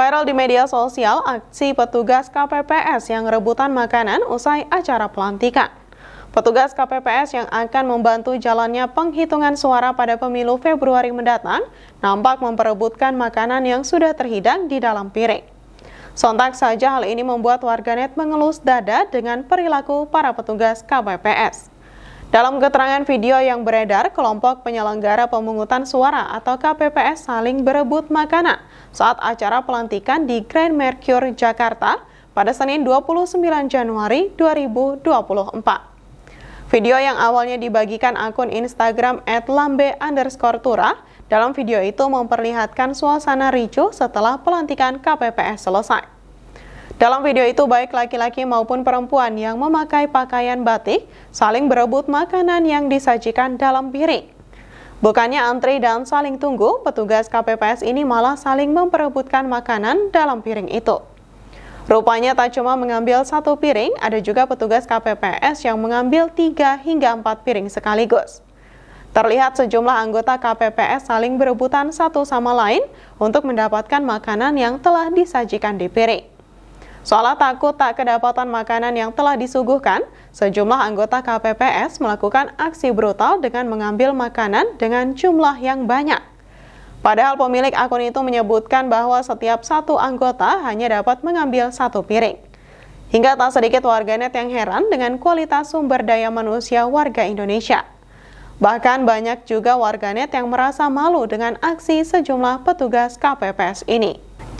Viral di media sosial aksi petugas KPPS yang rebutan makanan usai acara pelantikan. Petugas KPPS yang akan membantu jalannya penghitungan suara pada pemilu Februari mendatang nampak memperebutkan makanan yang sudah terhidang di dalam piring. Sontak saja hal ini membuat warganet mengelus dada dengan perilaku para petugas KPPS. Dalam keterangan video yang beredar, kelompok penyelenggara pemungutan suara atau KPPS saling berebut makanan saat acara pelantikan di Grand Mercure, Jakarta pada Senin 29 Januari 2024. Video yang awalnya dibagikan akun Instagram @lambe underscore tura, dalam video itu memperlihatkan suasana ricu setelah pelantikan KPPS selesai. Dalam video itu baik laki-laki maupun perempuan yang memakai pakaian batik saling berebut makanan yang disajikan dalam piring. Bukannya antri dan saling tunggu, petugas KPPS ini malah saling memperebutkan makanan dalam piring itu. Rupanya tak cuma mengambil satu piring, ada juga petugas KPPS yang mengambil tiga hingga empat piring sekaligus. Terlihat sejumlah anggota KPPS saling berebutan satu sama lain untuk mendapatkan makanan yang telah disajikan di piring. Soal takut tak kedapatan makanan yang telah disuguhkan, sejumlah anggota KPPS melakukan aksi brutal dengan mengambil makanan dengan jumlah yang banyak. Padahal pemilik akun itu menyebutkan bahwa setiap satu anggota hanya dapat mengambil satu piring. Hingga tak sedikit warganet yang heran dengan kualitas sumber daya manusia warga Indonesia. Bahkan banyak juga warganet yang merasa malu dengan aksi sejumlah petugas KPPS ini.